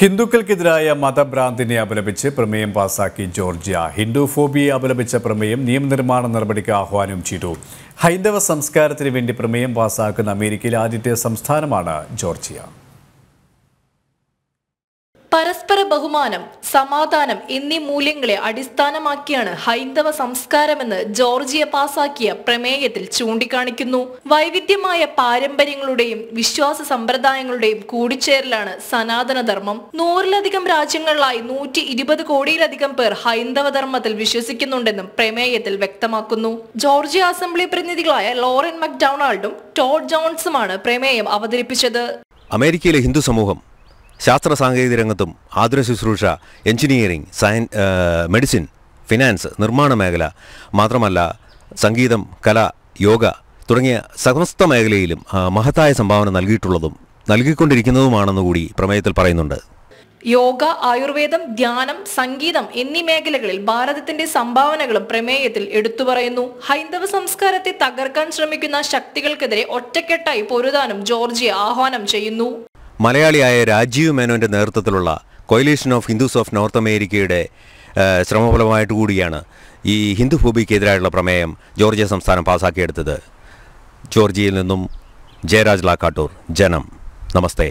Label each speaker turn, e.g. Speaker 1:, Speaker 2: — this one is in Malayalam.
Speaker 1: ഹിന്ദുക്കൾക്കെതിരായ മതഭ്രാന്തിനെ അപലപിച്ച് പ്രമേയം പാസാക്കി ജോർജിയ ഹിന്ദു ഫോബിയെ അപലപിച്ച പ്രമേയം നിയമനിർമ്മാണ നടപടിക്ക് ആഹ്വാനം ചെയ്തു ഹൈന്ദവ സംസ്കാരത്തിന് വേണ്ടി പ്രമേയം പാസാക്കുന്ന അമേരിക്കയിലെ ആദ്യത്തെ സംസ്ഥാനമാണ് ജോർജിയ
Speaker 2: പരസ്പര ബഹുമാനം സമാധാനം എന്നീ മൂല്യങ്ങളെ അടിസ്ഥാനമാക്കിയാണ് ഹൈന്ദവ സംസ്കാരമെന്ന് ജോർജിയ പാസാക്കിയ പ്രമേയത്തിൽ ചൂണ്ടിക്കാണിക്കുന്നു വൈവിധ്യമായ പാരമ്പര്യങ്ങളുടെയും വിശ്വാസ സമ്പ്രദായങ്ങളുടെയും കൂടിച്ചേരലാണ് സനാതനധർമ്മം നൂറിലധികം രാജ്യങ്ങളിലായി നൂറ്റി ഇരുപത് കോടിയിലധികം പേർ ഹൈന്ദവ ധർമ്മത്തിൽ വിശ്വസിക്കുന്നുണ്ടെന്നും പ്രമേയത്തിൽ വ്യക്തമാക്കുന്നു ജോർജിയ അസംബ്ലി പ്രതിനിധികളായ ലോറൻ മക്ഡൊണാൾഡും ടോഡ് ജോൺസുമാണ് പ്രമേയം അവതരിപ്പിച്ചത്
Speaker 3: അമേരിക്കയിലെ ഹിന്ദു സമൂഹം ശാസ്ത്ര സാങ്കേതിക രംഗത്തും ആതുര ശുശ്രൂഷ എഞ്ചിനീയറിംഗ് സയൻ മെഡിസിൻ ഫിനാൻസ് നിർമ്മാണ മേഖല മാത്രമല്ല സംഗീതം കല യോഗ തുടങ്ങിയ സമസ്ത മേഖലയിലും മഹത്തായ സംഭാവന നൽകിയിട്ടുള്ളതും നൽകിക്കൊണ്ടിരിക്കുന്നതുമാണെന്ന് കൂടി പ്രമേയത്തിൽ പറയുന്നുണ്ട്
Speaker 2: യോഗ ആയുർവേദം ധ്യാനം സംഗീതം എന്നീ മേഖലകളിൽ ഭാരതത്തിന്റെ സംഭാവനകളും പ്രമേയത്തിൽ എടുത്തു പറയുന്നു ഹൈന്ദവ സംസ്കാരത്തെ തകർക്കാൻ ശ്രമിക്കുന്ന ശക്തികൾക്കെതിരെ ഒറ്റക്കെട്ടായി പൊരുതാനും ജോർജിയ ആഹ്വാനം ചെയ്യുന്നു
Speaker 3: മലയാളിയായ രാജീവ് മേനോൻ്റെ നേതൃത്വത്തിലുള്ള coalition of Hindus of north അമേരിക്കയുടെ ശ്രമഫലമായിട്ട് കൂടിയാണ് ഈ ഹിന്ദു ഭൂമിക്കെതിരായുള്ള പ്രമേയം ജോർജിയ സംസ്ഥാനം പാസാക്കിയെടുത്തത് ജോർജിയയിൽ നിന്നും ജയരാജ് ലാക്കാട്ടൂർ ജനം നമസ്തേ